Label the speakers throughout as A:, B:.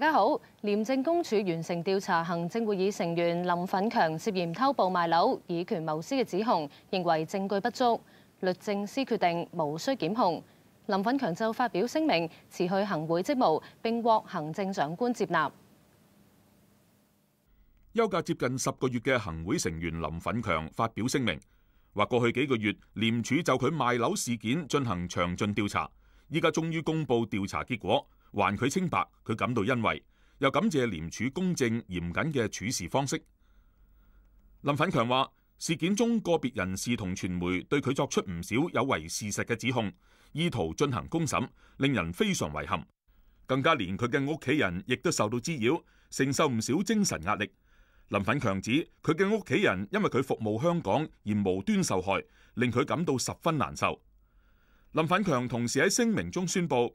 A: 大家好，廉政公署完成调查，行政会议成员林粉强涉嫌偷捕卖楼、以权谋私嘅指控，认为证据不足，律政司决定无需检控。林粉强就发表声明辞去行会职务，并获行政长官接纳。
B: 休假接近十个月嘅行会成员林粉强发表声明，话过去几个月廉署就佢卖楼事件进行详尽调查，依家终于公布调查结果。还佢清白，佢感到欣慰，又感谢廉署公正严谨嘅处事方式。林奋强话：事件中个别人士同传媒对佢作出唔少有违事实嘅指控，意图进行公审，令人非常遗憾。更加连佢嘅屋企人亦都受到滋扰，承受唔少精神压力。林奋强指佢嘅屋企人因为佢服务香港而无端受害，令佢感到十分难受。林奋强同时喺声明中宣布。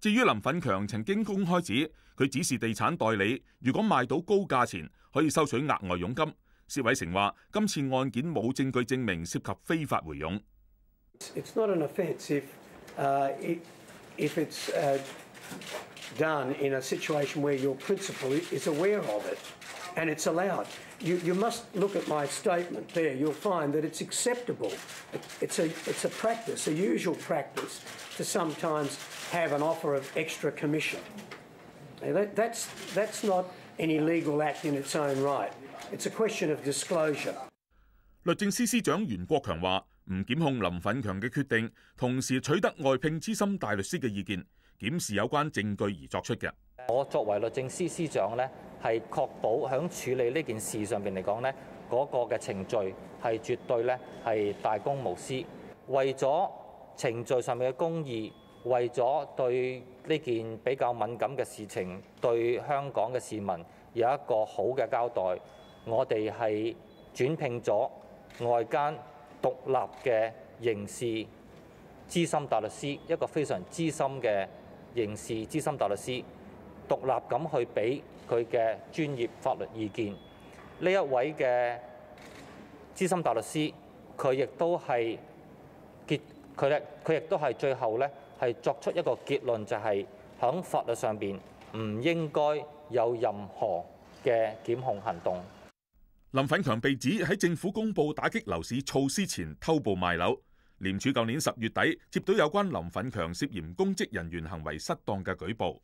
B: It's not an
A: offence if, uh, if it's, uh, done in a situation where your principal is aware of it and it's allowed. You, you must look at my statement there. You'll find that it's acceptable. It's a, it's a practice, a usual practice, to sometimes
C: 律
B: 政司司长袁国强话：，唔检控林奋强嘅决定，同时取得外聘资深大律师嘅意见，检视有关证据而作出嘅。
C: 我作为律政司司长呢系确保响处理呢件事上边嚟讲呢嗰个嘅程序系绝对呢系大公无私，为咗程序上面嘅公义。為咗對呢件比較敏感嘅事情，對香港嘅市民有一個好嘅交代，我哋係轉聘咗外間獨立嘅刑事資深大律師，一個非常資深嘅刑事資深大律師，獨立咁去俾佢嘅專業法律意見。呢一位嘅資深大律師，佢亦都係結佢咧，佢亦都係最後咧。係作出一個結論，就係喺法律上邊唔應該有任何嘅檢控行動。
B: 林奋強被指喺政府公布打擊樓市措施前偷步賣樓，廉署舊年十月底接到有關林奋強涉嫌公職人員行為失當嘅舉報。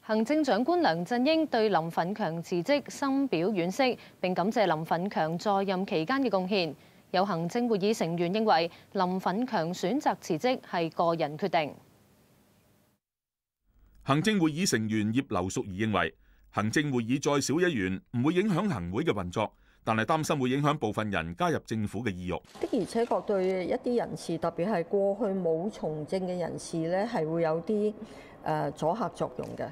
A: 行政長官梁振英對林奋強辭職深表惋惜，並感謝林奋強在任期間嘅貢獻。有行政會議成員認為林憤強選擇辭職係個人決定。
B: 行政會議成員葉劉淑儀認為行政會議再少一員唔會影響行會嘅運作，但係擔心會影響部分人加入政府嘅意欲。
A: 的而且確對一啲人士，特別係過去冇從政嘅人士咧，係會有啲誒阻嚇作用嘅。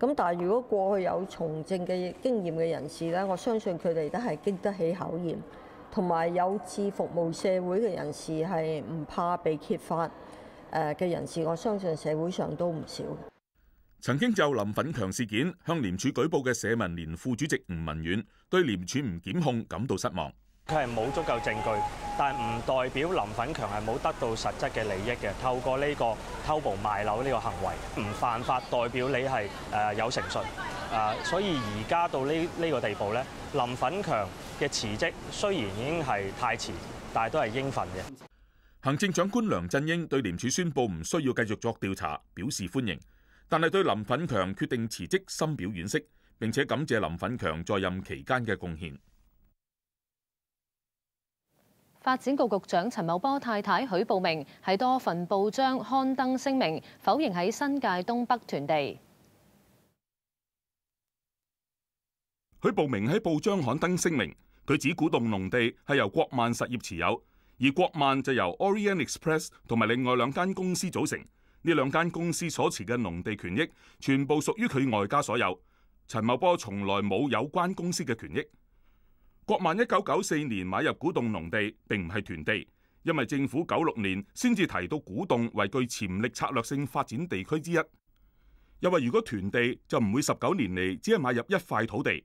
A: 咁但係如果過去有從政嘅經驗嘅人士咧，我相信佢哋都係經得起考驗。同埋有志服務社會嘅人士係唔怕被揭發，誒嘅人士，我相信社會上都唔少。
B: 曾經就林粉強事件向廉署舉報嘅社民連副主席吳文遠對廉署唔檢控感到失望。
C: 佢係冇足夠證據，但唔代表林粉強係冇得到實質嘅利益嘅。透過呢個偷步賣樓呢個行為唔犯法，代表你係誒有誠信啊。所以而家到呢呢個地步咧，林粉強。嘅辭職雖然已經係太遲，但係都係應
B: 份嘅。行政長官梁振英對廉署宣布唔需要繼續作調查表示歡迎，但係對林憲強決定辭職深表惋惜，並且感謝林憲強在任期間嘅貢獻。
A: 發展局局長陳茂波太太許步明喺多份報章刊登聲明否認喺新界東北屯地許
B: 步明喺報章刊登聲明。佢指古洞農地係由國萬實業持有，而國萬就由 o r i e n t Express 同埋另外兩間公司組成。呢兩間公司所持嘅農地權益，全部屬於佢外家所有。陳茂波從來冇有關公司嘅權益。國萬一九九四年買入古洞農地，並唔係團地，因為政府九六年先至提到古洞為具潛力策略性發展地區之一。又話如果團地就唔會十九年嚟只係買入一塊土地。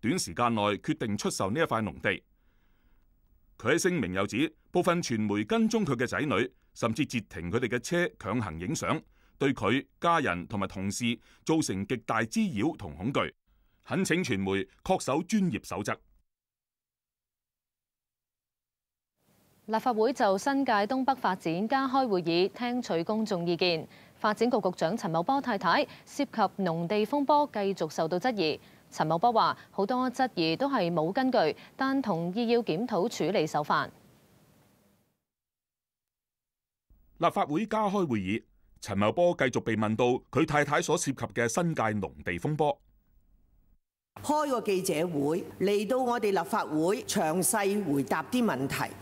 B: 短时间内决定出售呢一块农地，佢喺声明又指部分传媒跟踪佢嘅仔女，甚至截停佢哋嘅车强行影相，对佢家人同埋同事造成极大滋扰同恐惧，恳请传媒恪守专业守则。
A: 立法会就新界东北发展加开会议，听取公众意见。发展局局长陈茂波太太涉及农地风波，继续受到质疑。陳茂波話：好多質疑都係冇根據，但同意要檢討處理手法。
B: 立法會加開會議，陳茂波繼續被問到佢太太所涉及嘅新界農地風波。
A: 開個記者會嚟到我哋立法會，詳細回答啲問題，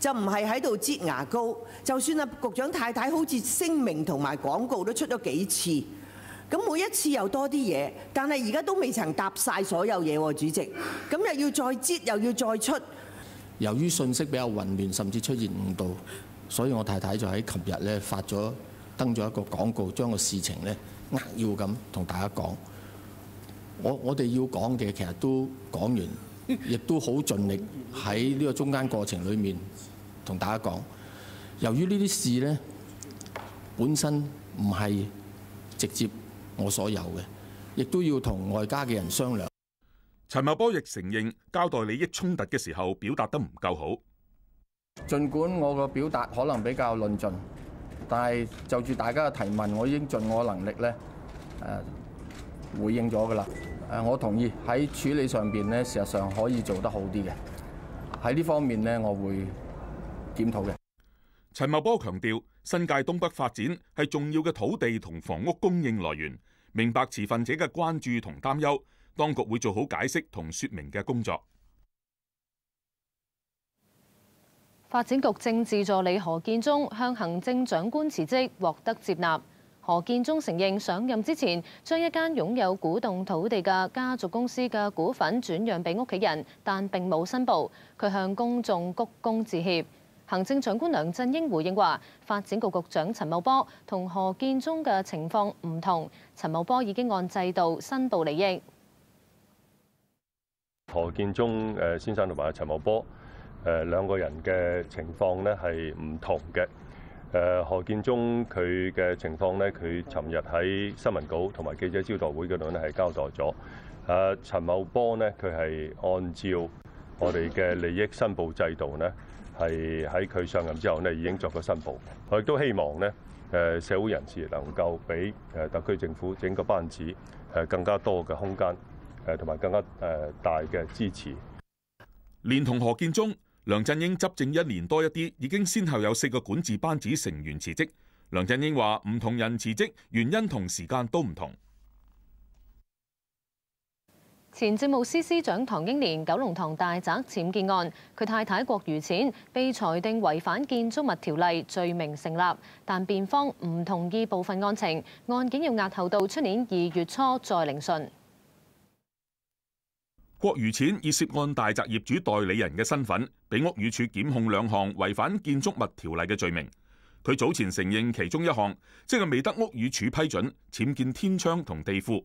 A: 就唔係喺度擠牙膏。就算啊局長太太好似聲明同埋廣告都出咗幾次。咁每一次又多啲嘢，但系而家都未曾答晒所有嘢喎，主席。咁又要再接，又要再出。
C: 由於信息比較混亂，甚至出現誤導，所以我太太就喺琴日咧發咗登咗一個廣告，將個事情咧扼要咁同大家講。我我哋要講嘅其實都講完，亦都好盡力喺呢個中間過程裡面同大家講。由於呢啲事咧本身唔係直接。我所有嘅，亦都要同外家嘅人商量。
B: 陈茂波亦承认交代利益冲突嘅时候表达得唔够好。尽管我嘅表达可能比较
C: 论尽，但系就住大家嘅提问，我已经尽我能力咧诶回应咗噶啦。诶，我同意喺处理上边咧，事实上可以做得好
B: 啲嘅。喺呢方面咧，我会检讨嘅。陈茂波强调，新界东北发展系重要嘅土地同房屋供应来源，明白持份者嘅关注同担忧，当局会做好解释同说明嘅工作。
A: 发展局政治助理何建中向行政长官辞职，获得接纳。何建中承认上任之前将一间拥有古洞土地嘅家族公司嘅股份转让俾屋企人，但并冇申报。佢向公众鞠躬致歉。行政長官梁振英回應話：，發展局局長陳茂波同何建中嘅情況唔同。陳茂波已經按制度申報利益。
C: 何建中誒先生同埋陳茂波誒兩個人嘅情況咧係唔同嘅。誒何建中佢嘅情況咧，佢尋日喺新聞稿同埋記者招待會嗰度咧係交代咗。啊，陳茂波咧佢係按照我哋嘅利益申報制度咧。係喺佢上任之後呢已經作過申報。
B: 我亦都希望呢誒社會人士能夠俾誒特區政府整個班子誒更加多嘅空間，誒同埋更加誒大嘅支持。連同何建中、梁振英執政一年多一啲，已經先後有四個管治班子成員辭職。梁振英話：唔同人辭職原因同時間都唔同。
A: 前政务司司长唐英年九龙塘大宅僭建案，佢太太郭如浅被裁定违反建筑物条例罪名成立，但辩方唔同意部分案情，案件要押后到出年二月初再聆讯。
B: 郭如浅以涉案大宅业主代理人嘅身份，俾屋宇署检控两项违反建筑物条例嘅罪名。佢早前承认其中一项，即系未得屋宇署批准僭建天窗同地库。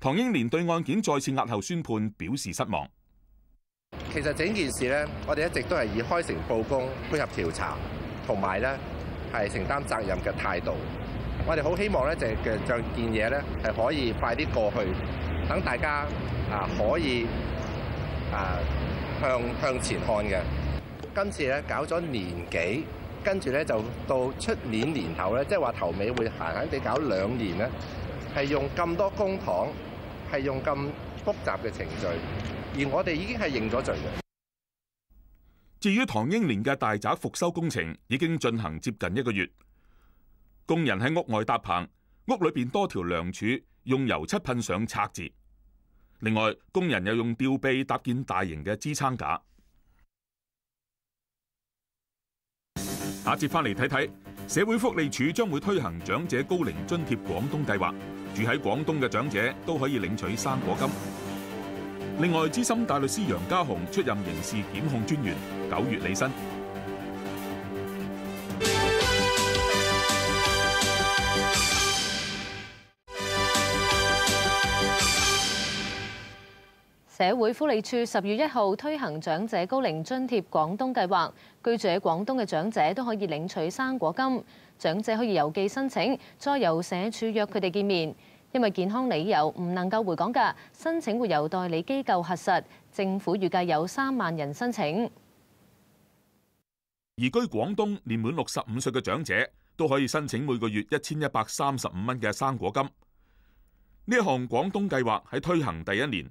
B: 唐英年对案件再次押后宣判表示失望。
C: 其实整件事咧，我哋一直都系以开诚布公、配合调查，同埋咧系承担责任嘅态度。我哋好希望咧，就嘅就件嘢咧系可以快啲过去，等大家啊可以啊向向前看嘅。今次咧搞咗年几，跟住咧就到出年年头咧，即系话头尾会闲闲地搞两年咧。係用咁多公堂，係用咁複雜嘅程序，而我哋已經係認咗罪嘅。
B: 至於唐英年嘅大宅復修工程已經進行接近一個月，工人喺屋外搭棚，屋裏邊多條梁柱用油漆噴上拆字。另外，工人又用吊臂搭建大型嘅支撐架。下節翻嚟睇睇，社會福利署將會推行長者高齡津貼廣東計劃。住喺廣東嘅長者都可以領取三果金。另外，資深大律師楊家雄出任刑事檢控專員，九月離身。
A: 社会福利处十月一号推行长者高龄津贴广东计划，居住喺广东嘅长者都可以领取生果金。长者可以邮寄申请，再由社处约佢哋见面。因为健康理由唔能够回港嘅，申请会由代理机构核实。政府预计有三万人申请。
B: 而居广东年满六十五岁嘅长者都可以申请每个月一千一百三十五蚊嘅生果金。呢一项广东计划喺推行第一年。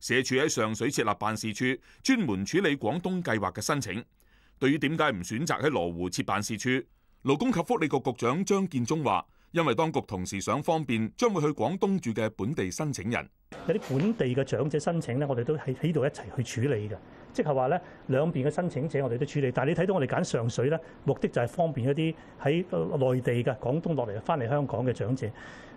B: 社署喺上水设立办事处，专门处理广东计划嘅申请。对于点解唔选择喺罗湖设办事处，劳工及福利局局长张建忠话：，因为当局同时想方便将会去广东住嘅本地申请人。
C: 有啲本地嘅长者申请呢，我哋都喺喺度一齐去处理嘅，即系话咧，两边嘅申请者我哋都处理。但系你睇到我哋拣上水咧，目的就系方便一啲喺内地嘅广东落嚟翻嚟香港嘅长者。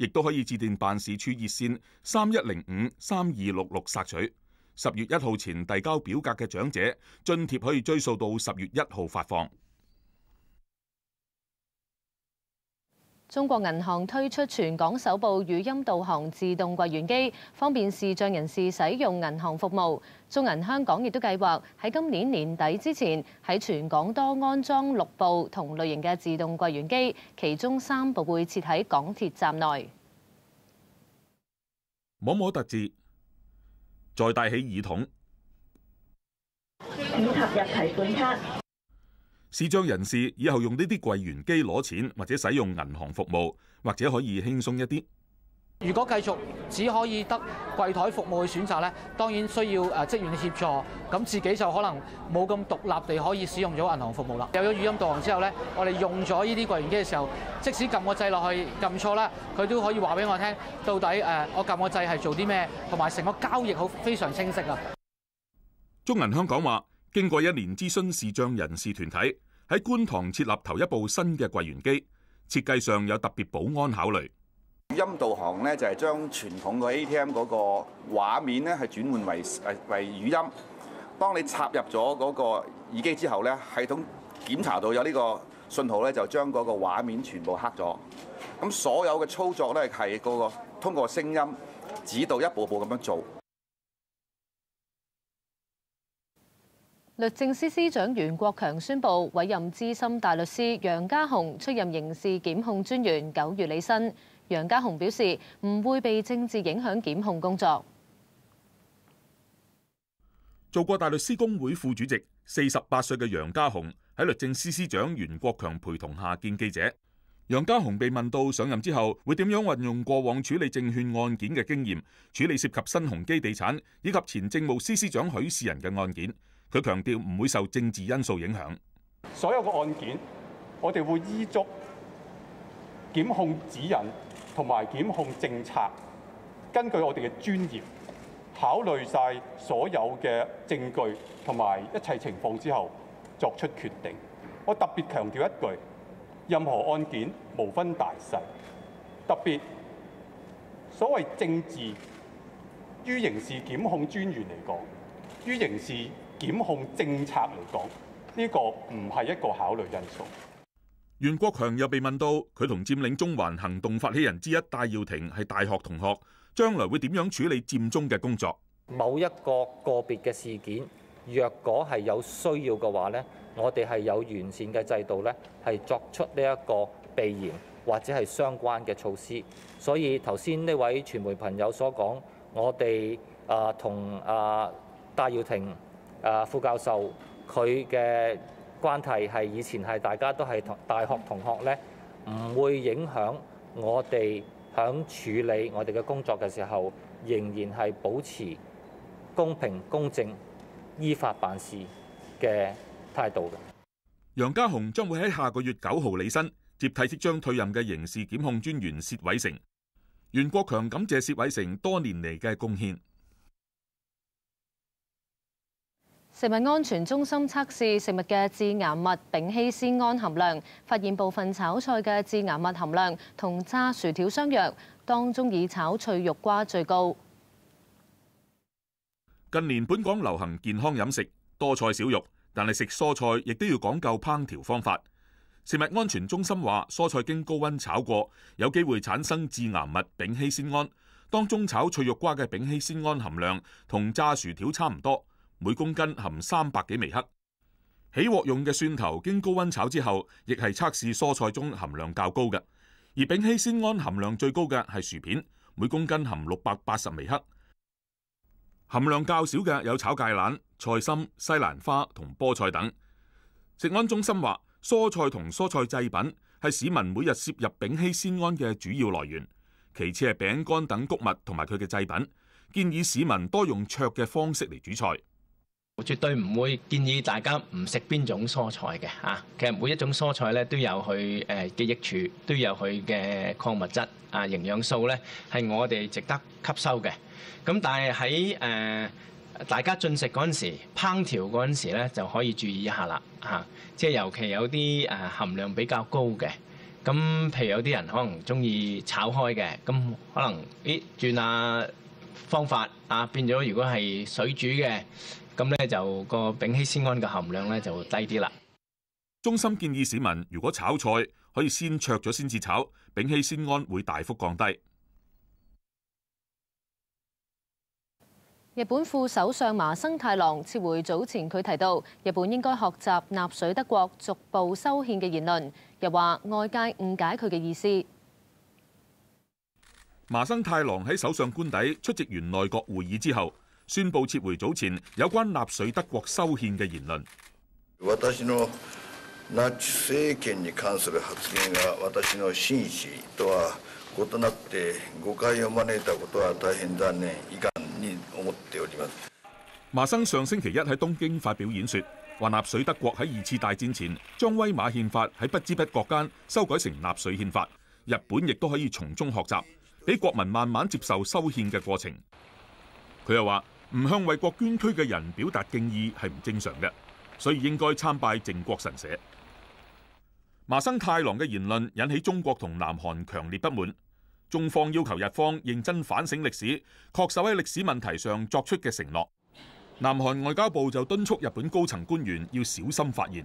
B: 亦都可以致電辦事處熱線三一零五三二六六索取。十月一號前遞交表格嘅長者，津貼可以追溯到十月一號發放。
A: 中国银行推出全港首部語音導航自動櫃員機，方便視障人士使用銀行服務。中銀香港亦都計劃喺今年年底之前喺全港多安裝六部同類型嘅自動櫃員機，其中三部會設喺港鐵站內。
B: 摸摸特字，再帶起耳筒，
A: 插入提款卡。
B: 视障人士以后用呢啲柜员机攞钱或者使用银行服务，或者可以轻松一啲。
C: 如果继续只可以得柜台服务嘅选择咧，当然需要诶职员协助，咁自己就可能冇咁独立地可以使用咗银行服务啦。有咗语音导航之后咧，我哋用咗呢啲柜员机嘅时候，即使揿个掣落去揿错啦，佢都可以话俾我听到底诶，我揿个掣系做啲咩，同埋成个交易好非常清晰啊。
B: 中银香港话。经过一年咨询视障人士团体，喺观塘设立头一部新嘅柜员机，设计上有特别保安考虑。
C: 音导航咧就系将传统嘅 ATM 嗰个画面咧系转换为诶为
B: 语音。当你插入咗嗰个耳机之后咧，系统检查到有呢个信号咧，就将嗰个画面全部黑咗。咁所有嘅操作咧系嗰个通过声音指导一步步咁样做。
A: 律政司司长袁国强宣布委任资深大律师杨家雄出任刑事检控专员，九月起身。杨家雄表示唔会被政治影响检控工作。
B: 做过大律师工会副主席，四十八岁嘅杨家雄喺律政司司长袁国强陪同下见记者。杨家雄被问到上任之后会点样运用过往处理证券案件嘅经验处理涉及新鸿基地产以及前政务司司长许仕仁嘅案件。佢強調唔會受政治因素影響。所有嘅案件，我哋會依足檢控指引同埋
C: 檢控政策，根據我哋嘅專業考慮晒所有嘅證據同埋一切情況之後作出決定。我特別強調一句：任何案件無分大細，特別所謂政治，於刑事檢控專員嚟講，於刑事。檢控政策嚟講，呢個唔係一個考慮因
B: 素。袁國強又被問到，佢同佔領中環行動發起人之一戴耀廷係大學同學，將來會點樣處理佔中嘅工作？
C: 某一個個別嘅事件，若果係有需要嘅話呢我哋係有完善嘅制度呢係作出呢一個備言或者係相關嘅措施。所以頭先呢位傳媒朋友所講，我哋啊同啊戴耀廷。誒副教授佢嘅關係係以前係大家都係同大學同學咧，唔會影響我哋響處理我哋嘅工作嘅時候，仍然係保持公平公正、依法辦事嘅態度
B: 嘅。楊家雄將會喺下個月九號離身，接替即將退任嘅刑事檢控專員薛偉成。袁國強感謝薛偉成多年嚟嘅貢獻。
A: 食物安全中心測試食物嘅致癌物丙烯酰胺含量，發現部分炒菜嘅致癌物含量同炸薯條相若，當中以炒脆肉瓜最高。
B: 近年本港流行健康飲食，多菜少肉，但係食蔬菜亦都要講究烹調方法。食物安全中心話，蔬菜經高温炒過，有機會產生致癌物丙烯酰胺，當中炒脆肉瓜嘅丙烯酰胺含量同炸薯條差唔多。每公斤含三百几微克。起锅用嘅蒜头经高温炒之后，亦系测试蔬菜中含量较高嘅。而丙烯酰胺含量最高嘅系薯片，每公斤含六百八十微克。含量较少嘅有炒芥兰、菜心、西兰花同菠菜等。食安中心话，蔬菜同蔬菜制品系市民每日摄入丙烯酰胺嘅主要来源，其次系饼干等谷物同埋佢嘅制品。建议市民多用灼嘅方式嚟煮菜。絕對唔會建議大家唔食邊種蔬菜嘅嚇，其實每一
C: 種蔬菜咧都有佢誒嘅益處，都有佢嘅礦物質啊營養素咧係我哋值得吸收嘅。咁但係喺誒大家進食嗰陣時、烹調嗰陣時咧就可以注意一下啦嚇，即係尤其有啲誒含量比較高嘅，咁譬如有啲人可能中意炒開嘅，咁可能咦轉下。方法啊，變咗。如果係水煮嘅，咁咧就個丙烯酰胺嘅含量咧就低啲啦。
B: 中心建議市民，如果炒菜可以先焯咗先至炒，丙烯酰胺會大幅降低。
A: 日本副首相麻生太郎撤回早前佢提到日本應該學習納粹德國逐步修憲嘅言論，又話外界誤解佢嘅意思。
B: 麻生太郎喺首相官邸出席完内阁会议之后，宣布撤回早前有关纳粹德国修宪嘅言论。
D: 政に関する発言が私の真とは異なって誤解を招いたことは大変残念に思っております。
B: 麻生上星期一喺东京发表演说，话纳粹德国喺二次大战前将威马宪法喺不知不觉间修改成纳粹宪法，日本亦都可以从中学习。俾國民慢慢接受修宪嘅過程。佢又話：唔向為國捐躯嘅人表達敬意係唔正常嘅，所以應該參拜靖國神社。麻生太郎嘅言論引起中國同南韓強烈不滿，中方要求日方認真反省歷史，確守喺歷史問題上作出嘅承諾。南韓外交部就敦促日本高層官員要小心發言。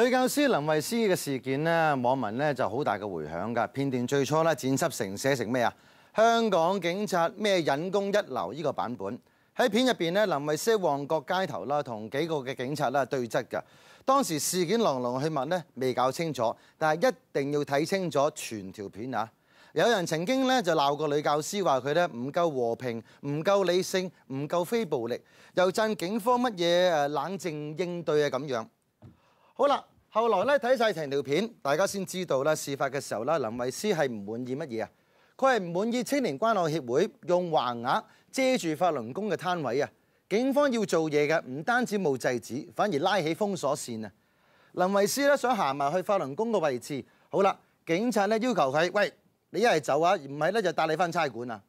D: 女教師林慧思嘅事件呢，網民呢就好大嘅回響㗎。片段最初呢，剪輯成寫成咩啊？香港警察咩引功一流呢個版本喺片入邊呢，林慧思旺角街頭啦，同幾個嘅警察啦對質㗎。當時事件狼龍去問呢，未搞清楚，但係一定要睇清楚全條片啊！有人曾經咧就鬧過女教師，話佢咧唔夠和平，唔夠理性，唔夠非暴力，又讚警方乜嘢誒冷靜應對啊咁樣。好啦，後來咧睇晒成掉片，大家先知道啦。事發嘅時候啦，林慧思係唔滿意乜嘢啊？佢係唔滿意青年關愛協會用橫額遮住法輪功嘅攤位啊！警方要做嘢嘅，唔單止冇制止，反而拉起封鎖線啊！林慧思咧想行埋去法輪功個位置，好啦，警察咧要求佢：喂，你一係走啊，唔係咧就帶你翻差館啊！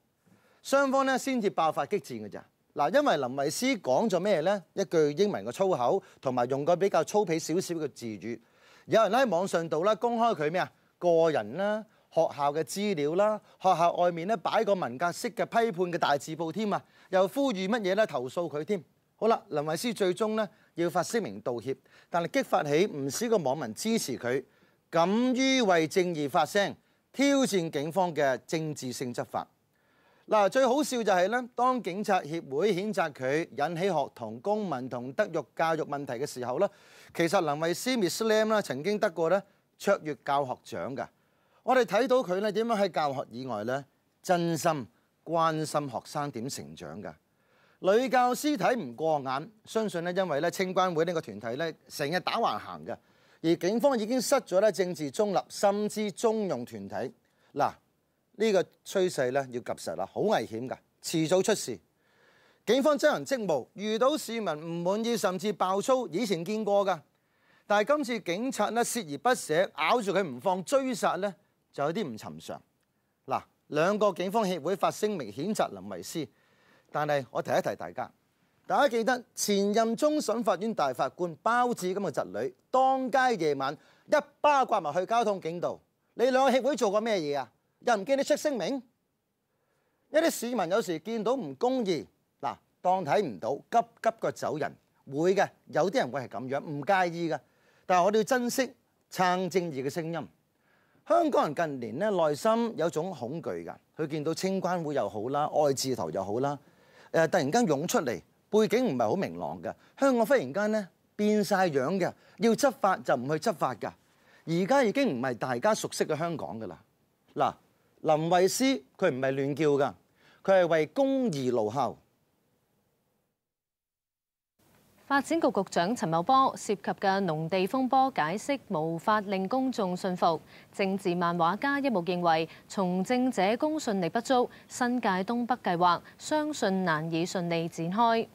D: 雙方咧先至爆發激戰嘅咋～嗱，因為林慧思講咗咩呢？一句英文嘅粗口，同埋用個比較粗鄙少少嘅字語，有人喺網上度咧公開佢咩啊？個人啦，學校嘅資料啦，學校外面咧擺個文革式嘅批判嘅大字報添啊，又呼籲乜嘢咧？投訴佢添。好啦，林慧思最終呢要發聲明道歉，但係激發起唔少嘅網民支持佢，敢於為正義發聲，挑戰警方嘅政治性執法。嗱，最好笑就係咧，當警察協會譴責佢引起學童、公民同德育教育問題嘅時候咧，其實林慧思 Miss Lam 啦，曾經得過咧卓越教學獎噶。我哋睇到佢咧點樣喺教學以外咧，真心關心學生點成長噶。女教師睇唔過眼，相信咧，因為咧清軍會呢個團體咧，成日打橫行嘅，而警方已經失咗咧政治中立，甚至中用團體嗱。呢個趨勢咧要及實啦，好危險㗎，遲早出事。警方執行職務遇到市民唔滿意，甚至爆粗，以前見過㗎。但係今次警察咧，涉而不捨，咬住佢唔放，追殺咧就有啲唔尋常嗱。兩個警方協會發聲明譴責林維斯，但係我提一提大家，大家記得前任中審法院大法官包子咁嘅侄女，當街夜晚一巴刮埋去交通警度，你兩個協會做過咩嘢啊？又唔見你出聲明，一啲市民有時見到唔公義，嗱當睇唔到，急急腳走人，會嘅有啲人會係咁樣，唔介意嘅。但系我哋要珍惜撐正义嘅聲音。香港人近年咧，內心有種恐懼噶，佢見到清关會又好啦，愛字頭又好啦，诶突然間湧出嚟，背景唔係好明朗嘅，香港忽然間咧變晒樣嘅，要執法就唔去執法噶。而家已經唔係大家熟悉嘅香港噶啦，嗱。林慧思佢唔系亂叫噶，佢係為公义劳後。
A: 發展局局長陳茂波涉及嘅農地風波解釋無法令公眾信服。政治漫畫家一目認為，從政者公信力不足，新界東北計劃相信難以順利展開。